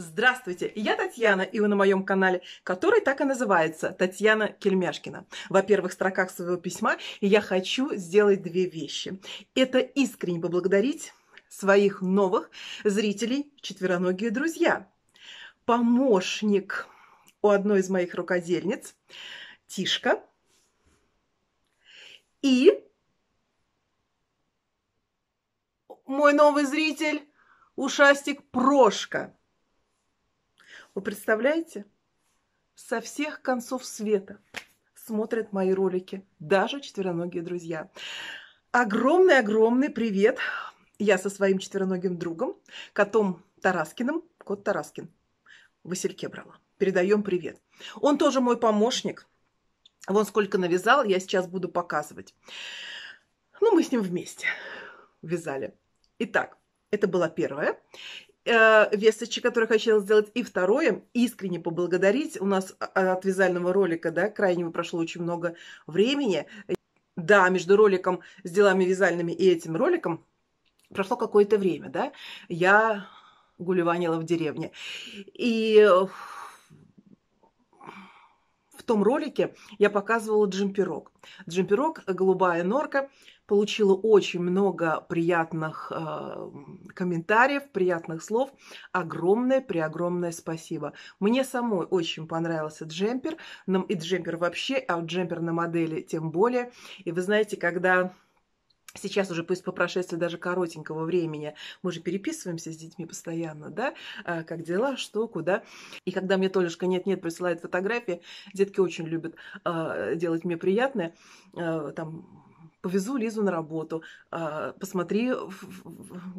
Здравствуйте, я Татьяна, и вы на моем канале, который так и называется Татьяна Кельмяшкина. Во первых строках своего письма я хочу сделать две вещи. Это искренне поблагодарить своих новых зрителей четвероногие друзья. Помощник у одной из моих рукодельниц, Тишка, и мой новый зритель Ушастик Прошка – вы представляете? Со всех концов света смотрят мои ролики, даже четвероногие друзья. Огромный-огромный привет я со своим четвероногим другом, котом Тараскиным, кот Тараскин, Васильке брала. Передаем привет. Он тоже мой помощник. Вон сколько навязал, я сейчас буду показывать. Ну, мы с ним вместе вязали. Итак, это была первая э, весточки, которые хотела сделать. И второе, искренне поблагодарить. У нас э, от вязального ролика, да, крайнего прошло очень много времени. Да, между роликом с делами вязальными и этим роликом прошло какое-то время, да. Я гулеванила в деревне. И э, в том ролике я показывала джемперок. Джемперок, голубая норка – получила очень много приятных э, комментариев, приятных слов. Огромное, преогромное спасибо. Мне самой очень понравился джемпер, нам и джемпер вообще, а джемпер на модели тем более. И вы знаете, когда сейчас уже, пусть по прошествии даже коротенького времени, мы же переписываемся с детьми постоянно, да, а, как дела, что, куда. И когда мне Толюшка нет-нет присылает фотографии, детки очень любят а, делать мне приятное, а, там, повезу Лизу на работу, а, посмотри,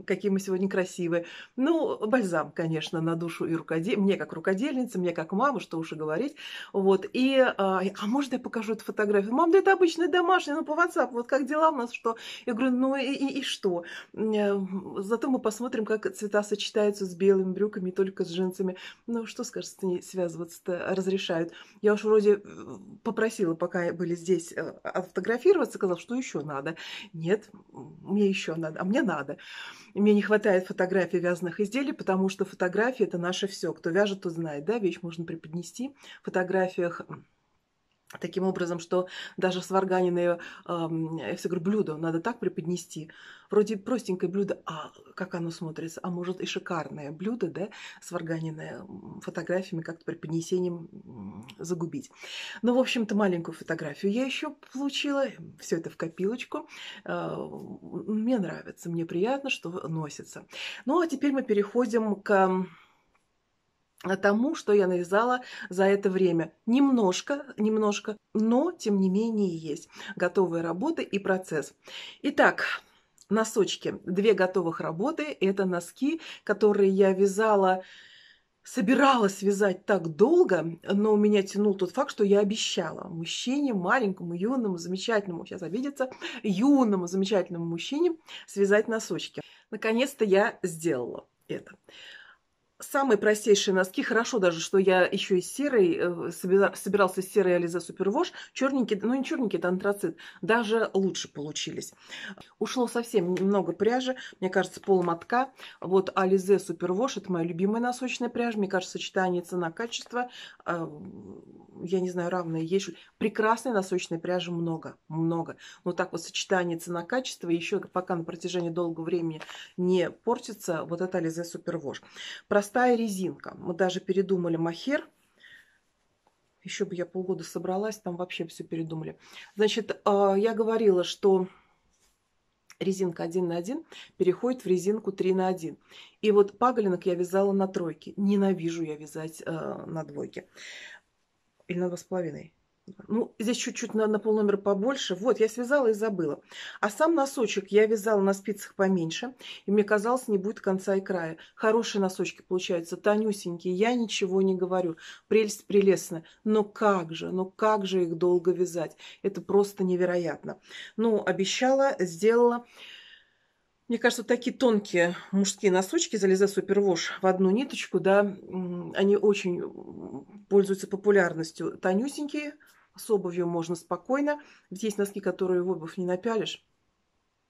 какие мы сегодня красивые. Ну, бальзам, конечно, на душу и рукодельница, мне как рукодельница, мне как мама, что уж и говорить. Вот, и, а, «А может, я покажу эту фотографию? Мам, да это обычная домашняя, ну, по WhatsApp, вот как дела у нас, что? Я говорю, ну и, и, и что? Э, зато мы посмотрим, как цвета сочетаются с белыми брюками, только с джинсами. Ну, что, скажешь, с ней связываться-то разрешают? Я уж вроде э, попросила, пока были здесь, э, отфотографироваться, сказала, что еще еще надо. Нет, мне еще надо, а мне надо. мне не хватает фотографий вязаных изделий, потому что фотографии – это наше все. Кто вяжет, тот знает, да, вещь можно преподнести. В фотографиях Таким образом, что даже сварганенное, я все говорю, блюдо надо так преподнести. Вроде простенькое блюдо, а как оно смотрится, а может и шикарное блюдо, да, сварганенное фотографиями, как-то преподнесением загубить. Ну, в общем-то, маленькую фотографию я еще получила, все это в копилочку. Э, мне нравится, мне приятно, что носится. Ну, а теперь мы переходим к Э, тому, что я навязала за это время. Немножко, немножко, но тем не менее есть готовые работы и процесс. Итак, носочки. Две готовых работы. Это носки, которые я вязала собиралась вязать так долго, но у меня тянул тот факт, что я обещала мужчине, маленькому, юному, замечательному, сейчас обидится, юному, замечательному мужчине связать носочки. Наконец-то я сделала это самые простейшие носки. Хорошо даже, что я еще и серый, э, собирался серый Ализа Супервош. Черненький, ну не черненький, это антрацит. Даже лучше получились. Ушло совсем немного пряжи. Мне кажется, пол мотка Вот Ализе Супервош, это моя любимая носочная пряжа. Мне кажется, сочетание цена-качество, э, я не знаю, равное есть. Прекрасной носочной пряжи много, много. Но так вот сочетание цена-качество еще пока на протяжении долгого времени не портится, вот это Ализе Супервош. Простая простая резинка. Мы даже передумали махер. Еще бы я полгода собралась, там вообще все передумали. Значит, э, я говорила, что резинка 1 на 1 переходит в резинку 3 на 1. И вот паголинок я вязала на тройке. Ненавижу я вязать э, на двойке. Или на два с половиной. Ну, здесь чуть-чуть на, на полномер побольше. Вот, я связала и забыла. А сам носочек я вязала на спицах поменьше. И мне казалось, не будет конца и края. Хорошие носочки получаются, тонюсенькие. Я ничего не говорю. Прелесть прелестная. Но как же, но как же их долго вязать? Это просто невероятно. Ну, обещала, сделала. Мне кажется, такие тонкие мужские носочки, залезая супервош в одну ниточку, да, они очень пользуются популярностью. Тонюсенькие, с обувью можно спокойно. Ведь есть носки, которые в обувь не напялишь.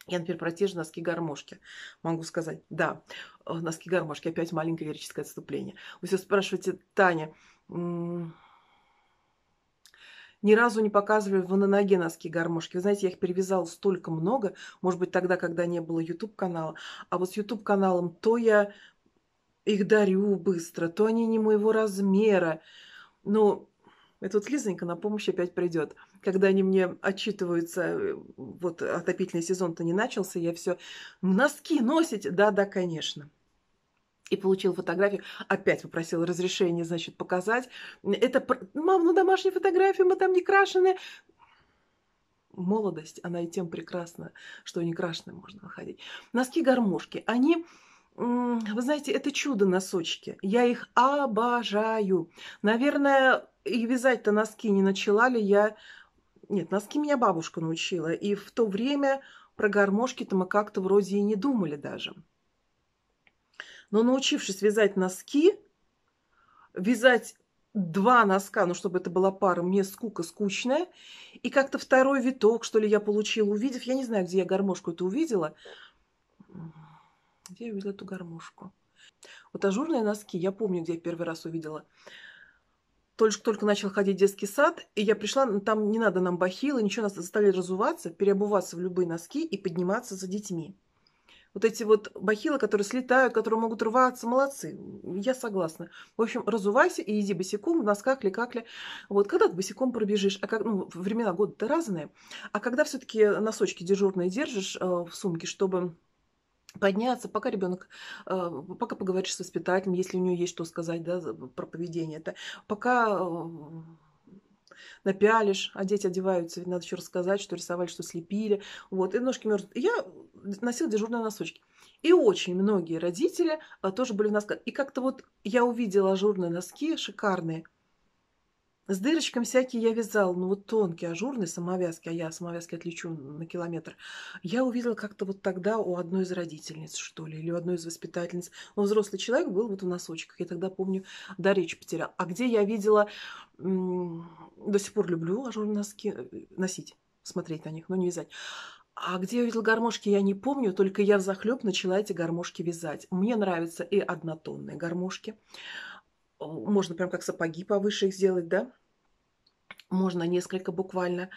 Я, например, про те же носки-гармошки могу сказать. Да, э, носки-гармошки. Опять маленькое лирическое отступление. Вы все спрашиваете, Таня, ни разу не показывали в ананоге носки гармошки. Вы знаете, я их перевязала столько много, может быть, тогда, когда не было YouTube-канала. А вот с YouTube-каналом то я их дарю быстро, то они не моего размера. но ну, и тут Лизонька на помощь опять придет. Когда они мне отчитываются, э, вот отопительный сезон-то не начался, я все носки носить, да-да, конечно и получил фотографию, опять попросил разрешение, значит, показать. Это, мам, ну домашние фотографии, мы там не крашены. Молодость, она и тем прекрасна, что не крашены можно выходить. Носки-гармошки, они вы знаете, это чудо носочки. Я их обожаю. Наверное, и вязать-то носки не начала ли я. Нет, носки меня бабушка научила. И в то время про гармошки-то мы как-то вроде и не думали даже. Но научившись вязать носки, вязать два носка, ну, чтобы это была пара, мне скука скучная. И как-то второй виток, что ли, я получила, увидев. Я не знаю, где я гармошку это увидела где я увидела эту гармошку. Вот ажурные носки, я помню, где я первый раз увидела. Только-только начал ходить в детский сад, и я пришла, там не надо нам бахилы, ничего, нас стали разуваться, переобуваться в любые носки и подниматься за детьми. Вот эти вот бахилы, которые слетают, которые могут рваться, молодцы. Я согласна. В общем, разувайся и иди босиком в носках ли как ли. Вот когда ты босиком пробежишь, а как, ну, времена года-то разные, а когда все-таки носочки дежурные держишь э, в сумке, чтобы подняться, пока ребенок, э, пока поговоришь с воспитателем, если у нее есть что сказать да, про поведение, то пока э, напялишь, а дети одеваются, надо еще рассказать, что рисовали, что слепили, вот, и ножки мерзнут. Я носила дежурные носочки. И очень многие родители э, тоже были в носках. И как-то вот я увидела ажурные носки, шикарные – с дырочками всякие я вязала, ну вот тонкие ажурные самовязки, а я самовязки отличу на километр, я увидела как-то вот тогда у одной из родительниц, что ли, или у одной из воспитательниц. Он ну, взрослый человек был вот в носочках, я тогда помню, да речь потеряла. А где я видела, до сих пор люблю ажурные носки э, носить, смотреть на них, но не вязать. А где я видела гармошки, я не помню, только я в взахлеб начала эти гармошки вязать. Мне нравятся и однотонные гармошки. Можно прям как сапоги повыше их сделать, да? можно несколько буквально.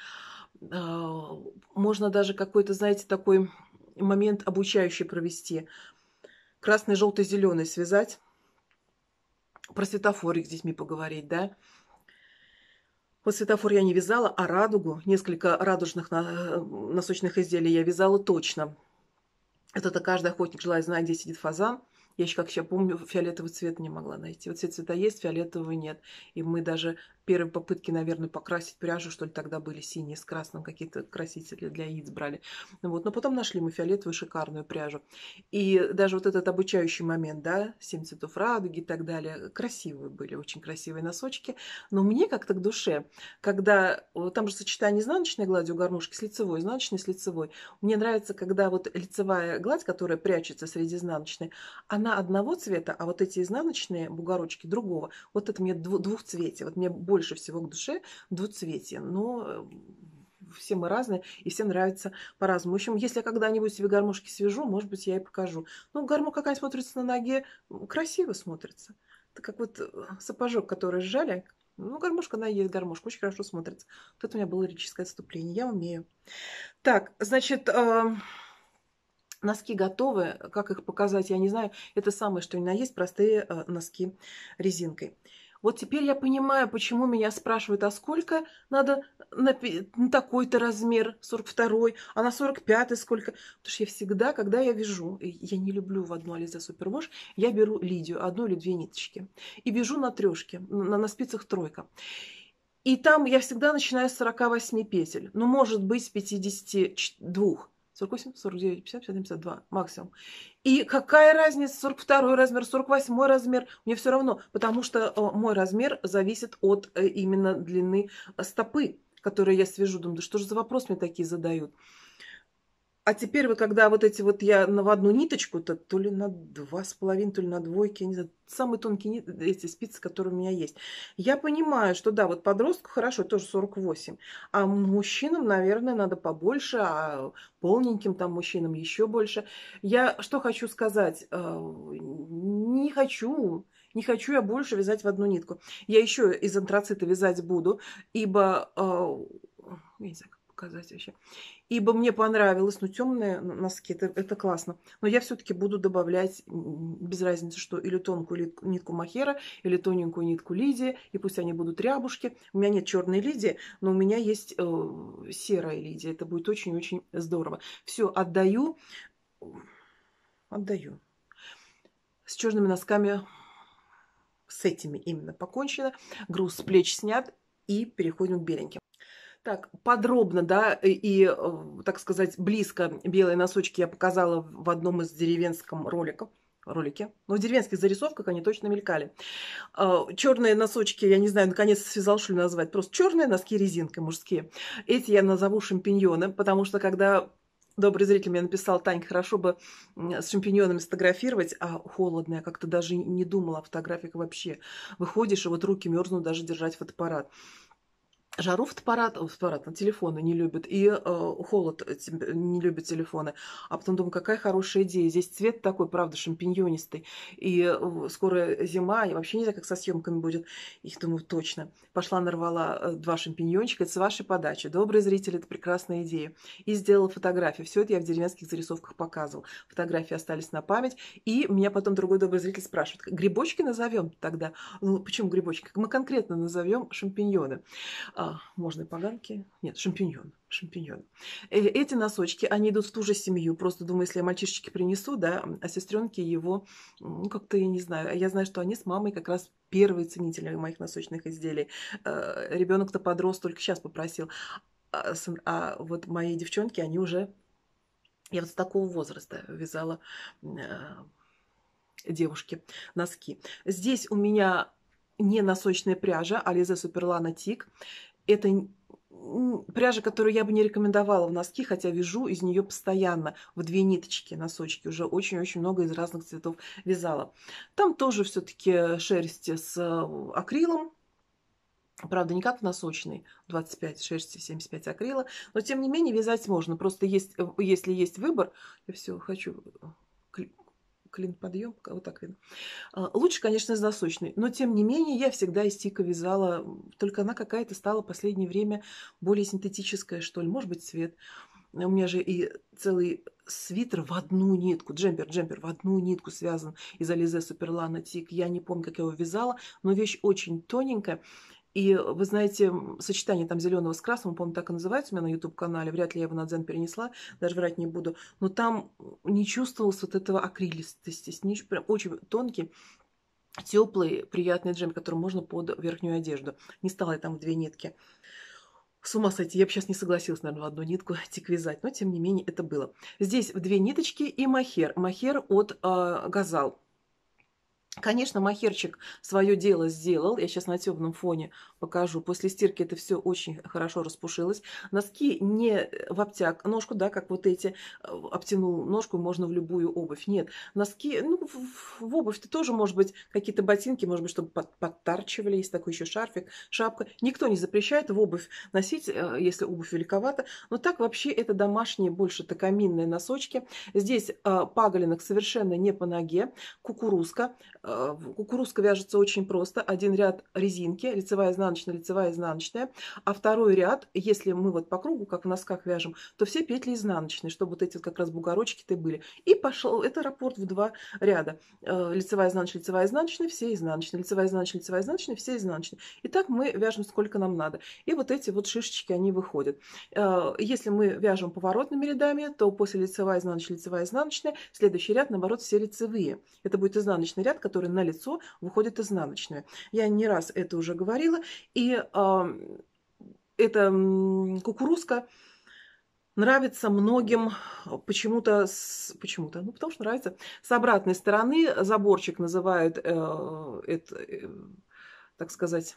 А, можно даже какой-то, знаете, такой момент обучающий провести. Красный, желтый, зеленый связать. Про светофорик с детьми поговорить, да. Вот светофор я не вязала, а радугу, несколько радужных а, носочных изделий я вязала точно. Это-то каждый охотник желает знать, где сидит фазан. Я еще, как сейчас помню, фиолетовый цвет не могла найти. Вот все цвета есть, фиолетового нет. И мы даже первые попытки, наверное, покрасить пряжу, что ли, тогда были синие с красным, какие-то красители для яиц брали. Вот. Но потом нашли мы фиолетовую шикарную пряжу. И даже вот этот обучающий момент, да, семь цветов радуги и так далее, красивые были, очень красивые носочки. Но мне как-то к душе, когда там же сочетание изнаночной глади у гармошки с лицевой, изнаночной с лицевой, мне нравится, когда вот лицевая гладь, которая прячется среди изнаночной, она одного цвета, а вот эти изнаночные бугорочки другого. Вот это мне двухцветие. Вот мне больше всего к душе двуцветие. Но э, все мы разные, и все нравятся по-разному. В общем, если я когда-нибудь себе гармошки свяжу, может быть, я и покажу. Ну, гармошка какая смотрится на ноге, красиво смотрится. Это как вот э, сапожок, который сжали, ну, гармошка, она есть гармошка, очень хорошо смотрится. Вот это у меня было лирическое отступление, я умею. Так, значит, э, носки готовы, как их показать, я не знаю. Это самое, что ни на есть, простые э, носки резинкой. Вот теперь я понимаю, почему меня спрашивают, а сколько надо на, на такой-то размер, 42 а на 45 сколько? Потому что я всегда, когда я вяжу, э, я не люблю в одну Ализе Супервош, я беру Лидию, одну или две ниточки, и вяжу на трешке, на, на спицах тройка. И там я всегда начинаю с 48 петель, ну, может быть, с 52. 48, 49, 50, 51, 52 максимум. И какая разница, 42 размер, 48 размер, мне все равно, потому что э, мой размер зависит от э, именно длины стопы, которую я свяжу. Думаю, да что же за вопрос мне такие задают? А теперь вот когда вот эти вот я на одну ниточку, то, то ли на два с половиной, то ли на двойке, не знаю, самые тонкие эти спицы, которые у меня есть. Я понимаю, что да, вот подростку хорошо, тоже 48, а мужчинам, наверное, надо побольше, а полненьким там мужчинам еще больше. Я что хочу сказать, э, не хочу не хочу я больше вязать в одну нитку. Я еще из антрацита вязать буду, ибо, э, я не знаю, сказать вообще. Ибо мне понравилось, ну, темные носки, это, это классно. Но я все-таки буду добавлять, без разницы, что или тонкую нитку махера, или тоненькую нитку лидии, и пусть они будут рябушки. У меня нет черной лидии, но у меня есть э, серая лидия. Это будет очень-очень здорово. Все, отдаю. Отдаю. С черными носками с этими именно покончено. Груз с плеч снят и переходим к беленьким. Так, подробно, да, и, э, так сказать, близко белые носочки я показала в одном из деревенском роликов ролике. Но ну, в деревенских зарисовках они точно мелькали. А, черные носочки, я не знаю, наконец связал, что ли назвать, просто черные носки резинкой мужские. Эти я назову шампиньоны, потому что когда добрый зритель мне написал, Тань, хорошо бы с шампиньонами сфотографировать, а холодно, я как-то даже не думала о фотографиях вообще. Выходишь, и вот руки мерзнут даже держать фотоаппарат жару в аппарат, в аппарат, на телефоны не любят, и э, холод э, э, не любят телефоны. А потом думаю, какая хорошая идея. Здесь цвет такой, правда, шампиньонистый. И э, скоро зима, и вообще нельзя, как со съемками будет. Их думаю, точно. Пошла, нарвала э, два шампиньончика. Это с вашей подачи. добрый зритель, это прекрасная идея. И сделала фотографии. Все это я в деревенских зарисовках показывал. Фотографии остались на память. И меня потом другой добрый зритель спрашивает, грибочки назовем тогда? Ну, почему грибочки? Мы конкретно назовем шампиньоны а, можно и поганки. Нет, шампиньон. Шампиньон. Э, эти носочки, они идут в ту же семью. Просто думаю, если я мальчишечке принесу, да, а сестренки его, ну, как-то я не знаю. А я знаю, что они с мамой как раз первые ценители моих носочных изделий. Э, ребенок-то подрос, только сейчас попросил. А, а, вот мои девчонки, они уже... Я вот с такого возраста вязала э, девушке носки. Здесь у меня не носочная пряжа, а Лизе Суперлана Тик это пряжа, которую я бы не рекомендовала в носки, хотя вяжу из нее постоянно в две ниточки носочки. Уже очень-очень много из разных цветов вязала. Там тоже все-таки шерсти с э, акрилом. Правда, не как в носочной, 25 шерсти, 75 акрила. Но, тем не менее, вязать можно. Просто есть, э, если есть выбор, я все хочу э, Клин подъем вот так видно. А, Лучше, конечно, из носочной но тем не менее я всегда из тика вязала, только она какая-то стала в последнее время более синтетическая, что ли, может быть, цвет. У меня же и целый свитер в одну нитку, джемпер, джемпер в одну нитку связан из Ализе Суперлана Тик. Я не помню, как я его вязала, но вещь очень тоненькая. И вы знаете, сочетание там зеленого с красным, по-моему, так и называется у меня на YouTube-канале, вряд ли я его на дзен перенесла, даже врать не буду, но там не чувствовалось вот этого акрилистости, прям очень тонкий, теплый, приятный джем, который можно под верхнюю одежду. Не стала я там в две нитки. С ума сойти, я бы сейчас не согласилась, наверное, в одну нитку тик вязать, но тем не менее это было. Здесь в две ниточки и махер. Махер от э, Газал. Конечно, махерчик свое дело сделал. Я сейчас на темном фоне покажу. После стирки это все очень хорошо распушилось. Носки не э, в обтяг ножку, да, как вот эти. Э, обтянул ножку, можно в любую обувь. Нет, носки, ну, в, в обувь-то тоже, может быть, какие-то ботинки, может быть, чтобы под, подтарчивали. Есть такой еще шарфик, шапка. Никто не запрещает в обувь носить, э, если обувь великовата. Но так вообще это домашние, больше такаминные носочки. Здесь э, паголинок совершенно не по ноге. Кукурузка Э, кукурузка вяжется очень просто. Один ряд резинки, лицевая, изнаночная, лицевая, изнаночная. А второй ряд, если мы вот по кругу, как в носках вяжем, то все петли изнаночные, чтобы вот эти как раз бугорочки-то были. И пошел, это раппорт в два ряда. Э, лицевая, изнаночная, лицевая, изнаночная, все изнаночные. Лицевая, изнаночная, лицевая, изнаночная, все изнаночные. И так мы вяжем сколько нам надо. И вот эти вот шишечки, они выходят. Э, если мы вяжем поворотными рядами, то после лицевая, изнаночная, лицевая, изнаночная, следующий ряд, наоборот, все лицевые. Это будет изнаночный ряд, который которые на лицо выходят изнаночные. Я не раз это уже говорила. И э, эта кукурузка нравится многим а, почему-то, почему-то, ну потому что нравится, с обратной стороны заборчик называют, э, это, э, так сказать,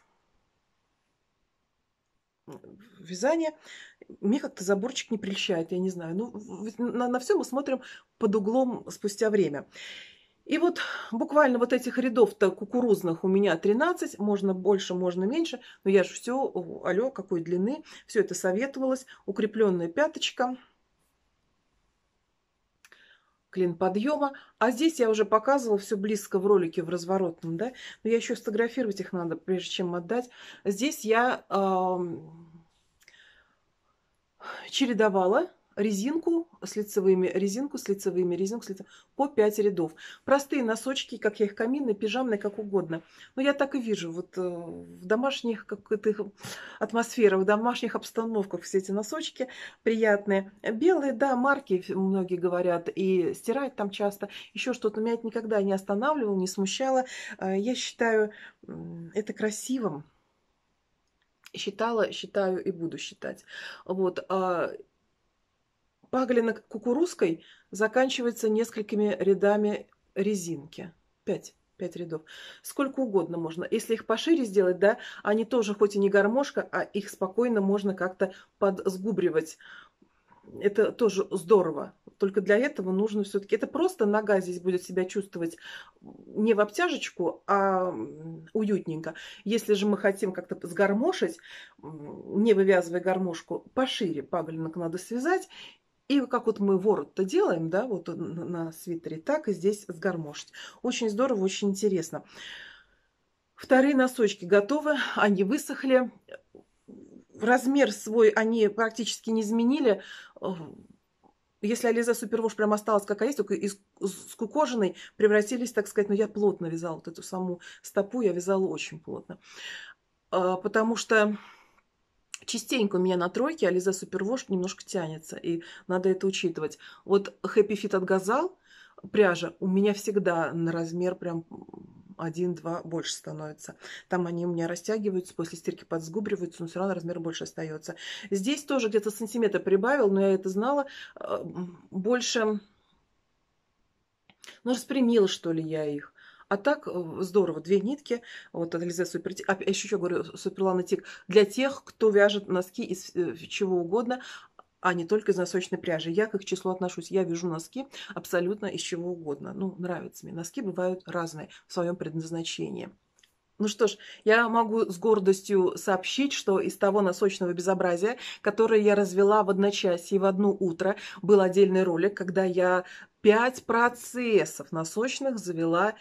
вязание. Мне как-то заборчик не прельщает, я не знаю. Ну, на, на все мы смотрим под углом спустя время. И вот буквально вот этих рядов-то кукурузных у меня 13, можно больше, можно меньше, но я же все, алло, какой длины, все это советовалось, укрепленная пяточка, клин подъема, а здесь я уже показывала все близко в ролике в разворотном, да, но я еще сфотографировать их надо, прежде чем отдать. Здесь я э, чередовала резинку с лицевыми, резинку с лицевыми, резинку с лицевыми, по 5 рядов. Простые носочки, как я их каминные, пижамные, как угодно. Но я так и вижу, вот э, в домашних как это, атмосферах, в домашних обстановках все эти носочки приятные. Белые, да, марки, многие говорят, и стирать там часто, еще что-то. Меня это никогда не останавливало, не смущало. Э, я считаю это красивым считала, считаю и буду считать. Вот. А Паглина кукурузкой заканчивается несколькими рядами резинки. Пять. Пять рядов. Сколько угодно можно. Если их пошире сделать, да, они тоже хоть и не гармошка, а их спокойно можно как-то подсгубривать. Это тоже здорово. Только для этого нужно все-таки... Это просто нога здесь будет себя чувствовать не в обтяжечку, а уютненько. Если же мы хотим как-то сгармошить, не вывязывая гармошку, пошире паглинок надо связать и как вот мы ворот-то делаем, да, вот на свитере, так и здесь с гармошкой. Очень здорово, очень интересно. Вторые носочки готовы, они высохли. Размер свой они практически не изменили. Если Ализа Супервош прям осталась как есть, только из скукоженной превратились, так сказать, но ну, я плотно вязала вот эту саму стопу, я вязала очень плотно. А, потому что Частенько у меня на тройке Ализа Супервош немножко тянется, и надо это учитывать. Вот Happy Fit от Газал, пряжа, у меня всегда на размер прям один-два больше становится. Там они у меня растягиваются, после стирки подсгубриваются, но все равно размер больше остается. Здесь тоже где-то сантиметр прибавил, но я это знала. Э, больше, ну, распрямила, что ли, я их. А так э, здорово, две нитки, вот анализация супер, а, еще что говорю, э, суперланотик, для тех, кто вяжет носки из э, чего угодно, а не только из носочной пряжи. Я к их числу отношусь. Я вяжу носки абсолютно из чего угодно. Ну, нравится мне. Носки бывают разные в своем предназначении. Ну что ж, я могу с гордостью сообщить, что из того насочного безобразия, которое я развела в одночасье в одно утро, был отдельный ролик, когда я пять процессов носочных завела,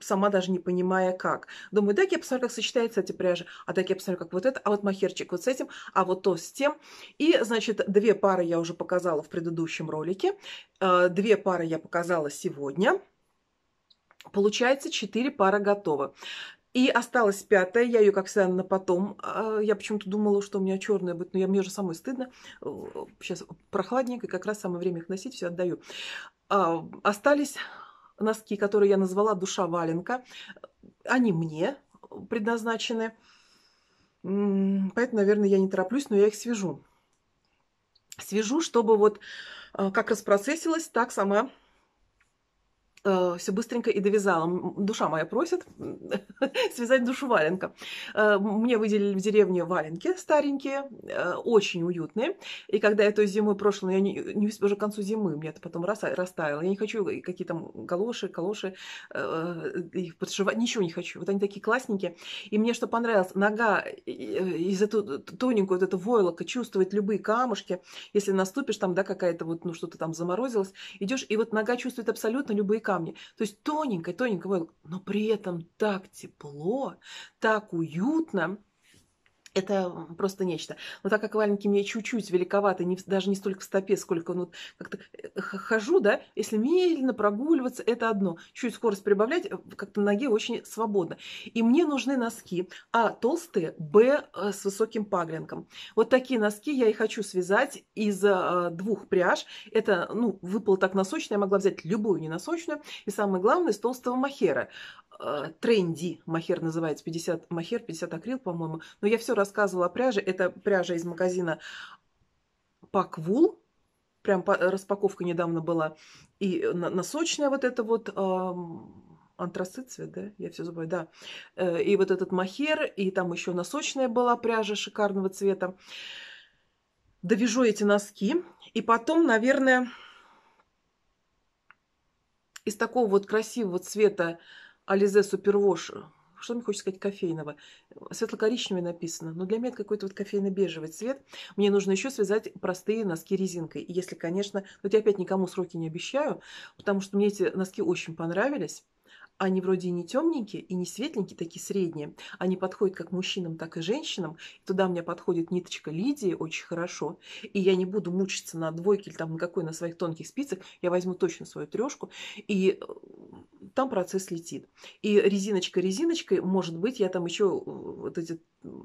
сама даже не понимая как. Думаю, так я посмотрю, как сочетаются эти пряжи, а так я посмотрю, как вот это, а вот махерчик вот с этим, а вот то с тем. И, значит, две пары я уже показала в предыдущем ролике, э, две пары я показала сегодня. Получается 4 пара готовы. И осталась пятая, я ее, как всегда, на потом. А, я почему-то думала, что у меня черная будет, но я, мне же самой стыдно. Сейчас прохладненько, как раз самое время их носить, все отдаю. А, остались носки, которые я назвала «Душа валенка». Они мне предназначены. Поэтому, наверное, я не тороплюсь, но я их свяжу. Свяжу, чтобы вот а, как распроцессилась, так сама Э, все быстренько и довязала. Душа моя просит связать душу валенка. Э, мне выделили в деревне валенки старенькие, э, очень уютные. И когда я той зимой прошлой, я не, не успела уже к концу зимы, мне это потом раз растаяло. Я не хочу какие там галоши, калоши их подшивать, ничего не хочу. Вот они такие классненькие. И мне что понравилось, нога из эту тоненькую вот эту войлока чувствует любые камушки. Если наступишь, там, да, какая-то вот, ну, что-то там заморозилось, идешь, и вот нога чувствует абсолютно любые камушки камня. То есть тоненькая, тоненькая войлочка, но при этом так тепло, так уютно, это просто нечто. Но так как валенки мне чуть-чуть великоваты, не, даже не столько в стопе, сколько ну, как-то э, хожу, да, если медленно прогуливаться, это одно. Чуть скорость прибавлять, э, как-то ноге очень свободно. И мне нужны носки, а, толстые, б, э, с высоким паглинком. Вот такие носки я и хочу связать из а, двух пряж. Это, ну, выпало так носочный, я могла взять любую неносочную. И самое главное, из толстого махера. Э, тренди. Махер называется 50, махер 50 акрил, по-моему. Но я все рассказывала о пряже. Это пряжа из магазина Паквул. Прям распаковка недавно была. И носочная вот эта вот антрацит цвет, да? Я все забываю, да. Э, и вот этот махер, и там еще носочная была пряжа шикарного цвета. Довяжу эти носки. И потом, наверное, из такого вот красивого цвета Ализе Супервош, что мне хочется сказать, кофейного. Светло-коричневый написано, но для меня это какой-то вот кофейно-бежевый цвет. Мне нужно еще связать простые носки резинкой. Если, конечно, но ну, вот я опять никому сроки не обещаю, потому что мне эти носки очень понравились. Они вроде и не темненькие, и не светленькие, такие средние. Они подходят как мужчинам, так и женщинам. И туда мне подходит ниточка Лидии очень хорошо. И я не буду мучиться на двойке или там на какой на своих тонких спицах. Я возьму точно свою трешку. И э, там процесс летит. И резиночка резиночкой, может быть, я там еще э, вот эти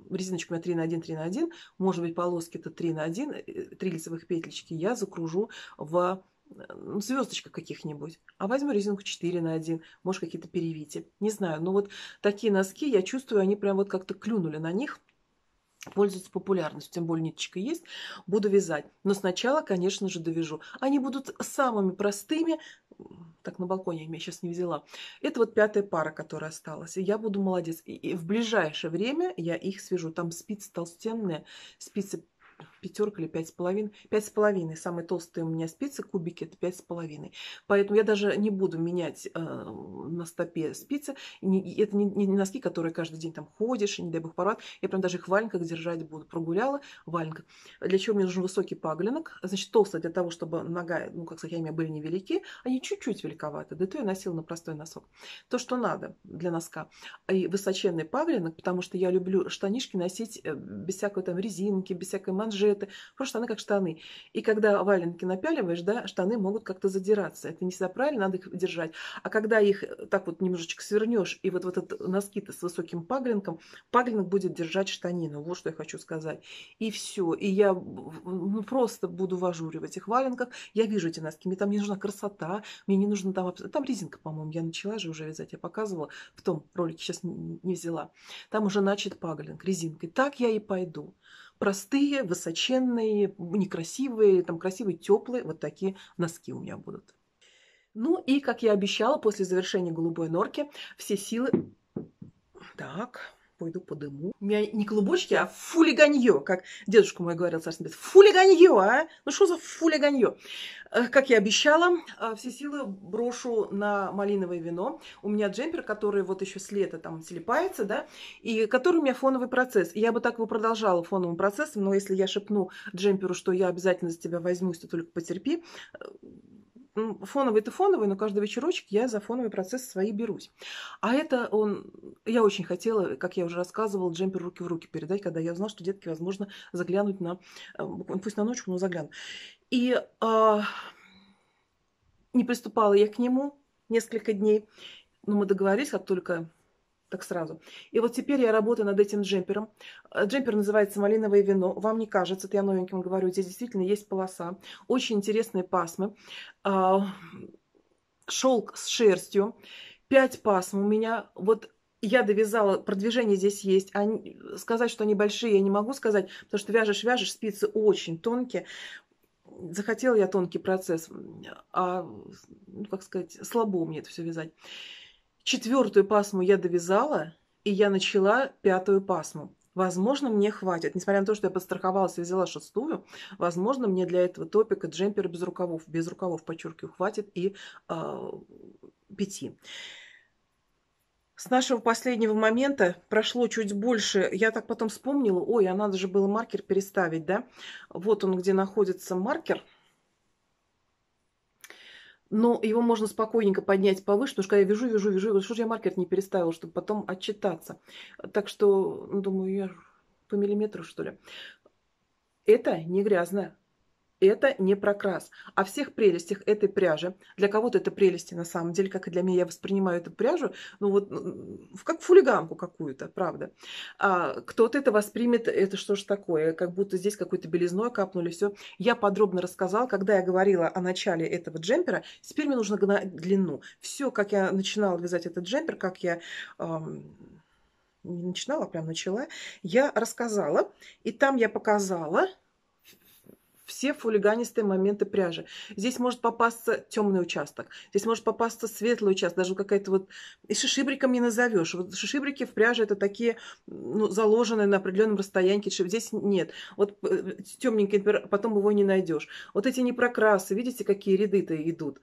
резиночку у меня 3 на 1, 3 на 1, может быть, полоски это 3 на 1, э, три лицевых петельки я закружу в звездочка каких-нибудь, а возьму резинку 4 на 1, может, какие-то перевити. Не знаю, но вот такие носки, я чувствую, они прям вот как-то клюнули на них, пользуются популярностью, тем более ниточка есть, буду вязать. Но сначала, конечно же, довяжу. Они будут самыми простыми, так на балконе я меня сейчас не взяла. Это вот пятая пара, которая осталась. И я буду молодец. И, и в ближайшее время я их свяжу. Там спицы толстенные, спицы пятерка или пять с половиной. Пять с половиной. Самые толстые у меня спицы, кубики, это пять с половиной. Поэтому я даже не буду менять э, на стопе спицы. это не, не носки, которые каждый день там ходишь, и не дай бог порвать. Я прям даже их в валенках держать буду. Прогуляла валенка. Для чего мне нужен высокий паглинок? Значит, толстая для того, чтобы нога, ну, как сказать, они были невелики. Они чуть-чуть великоваты. Да то я носила на простой носок. То, что надо для носка. И высоченный паглинок, потому что я люблю штанишки носить э, без всякой там резинки, без всякой манжеты, просто штаны как штаны. И когда валенки напяливаешь, да, штаны могут как-то задираться. Это не всегда правильно, надо их держать. А когда их так вот немножечко свернешь, и вот, вот этот носки-то с высоким паглинком, паглинок будет держать штанину. Вот что я хочу сказать. И все. И я ну, просто буду в ажуре в этих валенках. Я вижу эти носки. Мне там не нужна красота, мне не нужно там... Там резинка, по-моему, я начала же уже вязать, я показывала. В том ролике сейчас не взяла. Там уже начат паглинг резинкой. Так я и пойду простые, высоченные, некрасивые, там красивые, теплые, вот такие носки у меня будут. Ну и, как я обещала, после завершения голубой норки все силы... Так, пойду подыму. У меня не клубочки, а фулиганье, как дедушка мой говорил, царство небесное. Фулиганье, а? Ну что за фулиганье? Э, как я обещала, э, все силы брошу на малиновое вино. У меня джемпер, который вот еще с лета там слепается, да, и который у меня фоновый процесс. я бы так его продолжала фоновым процессом, но если я шепну джемперу, что я обязательно за тебя возьмусь, то только потерпи, э, фоновый это фоновый, но каждый вечерочек я за фоновый процесс свои берусь. А это он... Я очень хотела, как я уже рассказывала, джемпер руки в руки передать, когда я узнала, что детки, возможно, заглянуть на... Э, пусть на ночь, но загляну. И а, не приступала я к нему несколько дней. Но мы договорились, как только так сразу. И вот теперь я работаю над этим джемпером. Э, джемпер называется «Малиновое вино». Вам не кажется, это я новеньким говорю, здесь действительно есть полоса. Очень интересные пасмы. А, Шелк с шерстью. Пять пасм у меня. Вот я довязала, продвижение здесь есть. Они, сказать, что они большие, я не могу сказать, потому что вяжешь-вяжешь, спицы очень тонкие захотела я тонкий процесс, а, ну, как сказать, слабо мне это все вязать. Четвертую пасму я довязала, и я начала пятую пасму. Возможно, мне хватит. Несмотря на то, что я подстраховалась и взяла шестую, возможно, мне для этого топика джемпер без рукавов, без рукавов, подчеркиваю, хватит и э, пяти. С нашего последнего момента прошло чуть больше. Я так потом вспомнила, ой, а надо же было маркер переставить, да? Вот он, где находится маркер – но его можно спокойненько поднять повыше, потому что когда я вижу, вижу, вижу, что же я маркер не переставил, чтобы потом отчитаться. Так что, ну, думаю, я по миллиметру, что ли. Это не грязно это не прокрас. О всех прелестях этой пряжи. Для кого-то это прелести на самом деле, как и для меня. Я воспринимаю эту пряжу, ну вот, как фулиганку какую-то, правда. А кто-то это воспримет, это что ж такое, как будто здесь какой-то белизной капнули, все. Я подробно рассказала, когда я говорила о начале этого джемпера, теперь мне нужно гнать длину. Все, как я начинала вязать этот джемпер, как я... Эм, не начинала, а прям начала, я рассказала, и там я показала, все фулиганистые моменты пряжи. Здесь может попасться темный участок, здесь может попасться светлый участок, даже какая-то вот... И шишибриком не назовешь. Вот шишибрики в пряже это такие, ну, заложенные на определенном расстоянии. Здесь нет. Вот э, темненький, например, потом его не найдешь. Вот эти непрокрасы, видите, какие ряды-то идут.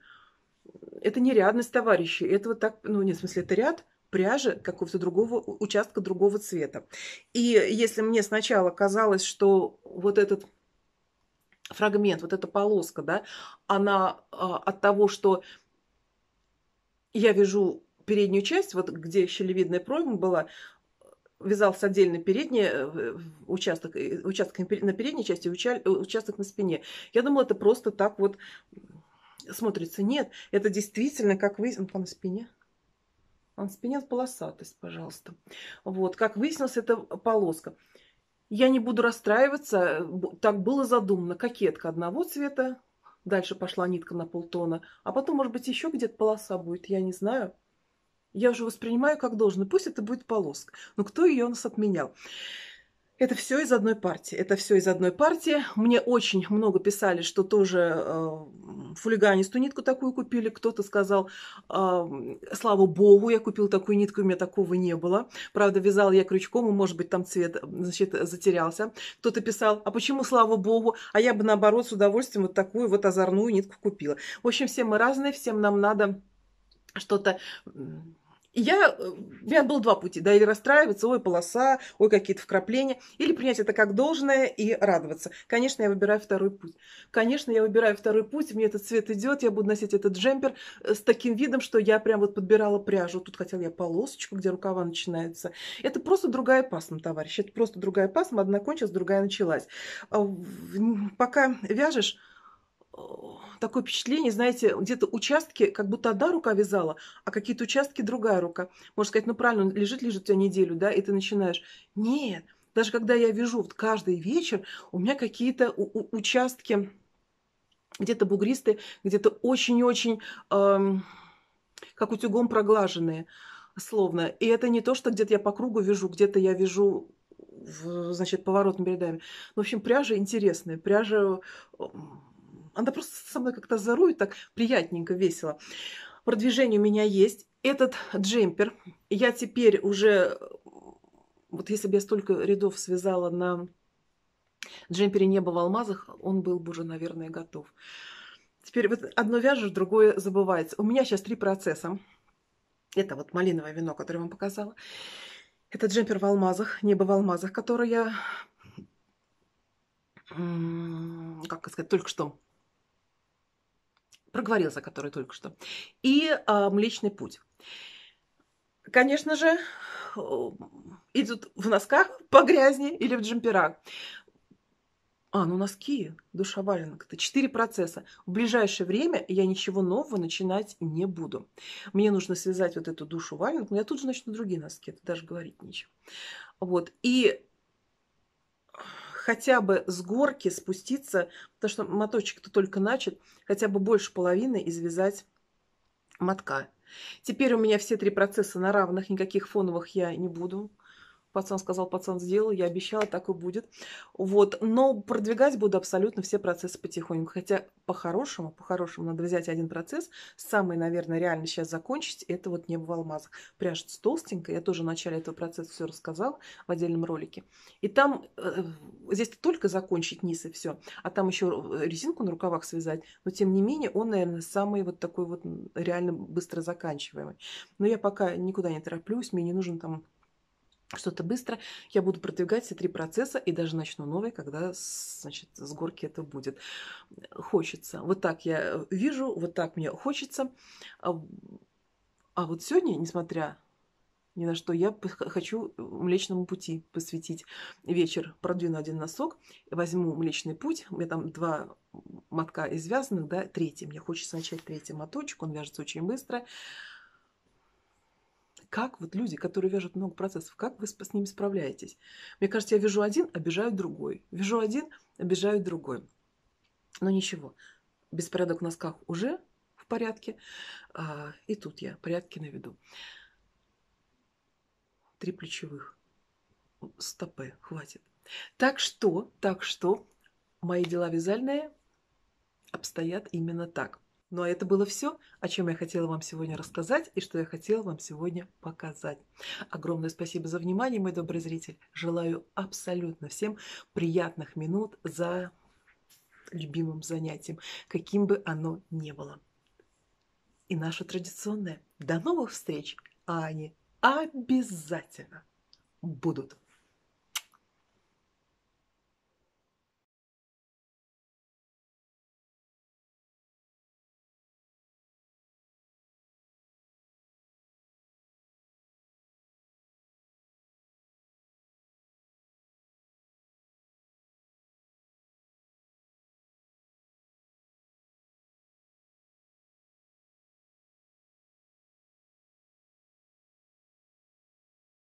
Это не рядность, товарищи. Это вот так, ну, нет, в смысле, это ряд, пряжи какого-то другого участка другого цвета. И если мне сначала казалось, что вот этот фрагмент, вот эта полоска, да, она а, от того, что я вяжу переднюю часть, вот где щелевидная пройма была, вязался отдельно передний э, э, участок, э, участок на передней части, участок на спине. Я думала, это просто так вот смотрится. Нет, это действительно как вы... Ну, на спине. На спине полосатость, пожалуйста. Вот, как выяснилось, это полоска. Я не буду расстраиваться, э, так было задумано. Кокетка одного цвета, дальше пошла нитка на полтона, а потом, может быть, еще где-то полоса будет, я не знаю. Я уже воспринимаю как должно. Пусть это будет полоска. Но кто ее у нас отменял? Это все из одной партии. Это все из одной партии. Мне очень много писали, что тоже э, фулиганистую нитку такую купили. Кто-то сказал, э, слава богу, я купил такую нитку, у меня такого не было. Правда, вязал я крючком, и, может быть, там цвет значит, затерялся. Кто-то писал, а почему, слава богу, а я бы, наоборот, с удовольствием вот такую вот озорную нитку купила. В общем, все мы разные, всем нам надо что-то я, э, у меня было два пути, да, или расстраиваться, ой, полоса, ой, какие-то вкрапления, или принять это как должное и радоваться. Конечно, я выбираю второй путь. Конечно, я выбираю второй путь, мне этот цвет идет, я буду носить этот джемпер э, с таким видом, что я прям вот подбирала пряжу. Тут хотела я полосочку, где рукава начинается. Это просто другая пасма, товарищ, это просто другая пасма, одна кончилась, другая началась. А пока вяжешь, Э, такое впечатление, знаете, где-то участки, как будто одна рука вязала, а какие-то участки другая рука. Можно сказать, ну правильно, он лежит, лежит у тебя неделю, да, и ты начинаешь. Нет, даже когда я вяжу вот каждый вечер, у меня какие-то участки где-то бугристые, где-то очень-очень, эм, как утюгом проглаженные, словно. И это не то, что где-то я по кругу вяжу, где-то я вяжу в, значит, поворотными рядами. Ну, в общем, пряжа интересная, пряжа э, она просто со мной как-то зарует, так приятненько, весело. Продвижение у меня есть. Этот джемпер, я теперь уже, вот если бы я столько рядов связала на джемпере «Небо в алмазах», он был бы уже, наверное, готов. Теперь вот одно вяжешь, другое забывается. У меня сейчас три процесса. Это вот малиновое вино, которое я вам показала. Это джемпер в алмазах, небо в алмазах, который я, как сказать, только что проговорился, который только что, и э, Млечный путь. Конечно же, э, идут в носках по грязни или в джемперах. А, ну носки, душа валенок. Это четыре процесса. В ближайшее время я ничего нового начинать не буду. Мне нужно связать вот эту душу валенок, но я тут же начну другие носки, это даже говорить нечего. Вот. И хотя бы с горки спуститься, потому что моточек-то только начат, хотя бы больше половины извязать мотка. Теперь у меня все три процесса на равных, никаких фоновых я не буду пацан сказал, пацан сделал, я обещала, так и будет. Вот, но продвигать буду абсолютно все процессы потихоньку. Хотя по-хорошему, по-хорошему надо взять один процесс, самый, наверное, реально сейчас закончить, это вот небо в алмазах. Пряжется толстенькая, я тоже в начале этого процесса все рассказал в отдельном ролике. И там, э, здесь только закончить низ и все, а там еще э, резинку на рукавах связать, но тем не менее он, наверное, самый вот такой вот реально быстро заканчиваемый. Но я пока никуда не тороплюсь, мне не нужен там что-то быстро, я буду продвигать все три процесса и даже начну новый, когда, значит, с горки это будет. Хочется. Вот так я э, вижу, вот так мне хочется. А, а вот сегодня, несмотря ни на что, я хочу Млечному пути посвятить вечер. Продвину один носок, возьму Млечный путь, у меня там два мотка извязанных, да, третий. Мне хочется начать третий моточек, он вяжется очень быстро. Как вот люди, которые вяжут много процессов, как вы с ними справляетесь? Мне кажется, я вижу один, обижаю другой. вижу один, обижаю другой. Но ничего, беспорядок в носках уже в порядке. А, и тут я порядки наведу. Три плечевых. стопы хватит. Так что, так что, мои дела вязальные обстоят именно так. Ну а это было все, о чем я хотела вам сегодня рассказать и что я хотела вам сегодня показать. Огромное спасибо за внимание, мой добрый зритель. Желаю абсолютно всем приятных минут за любимым занятием, каким бы оно ни было. И наше традиционное. До новых встреч, а они обязательно будут.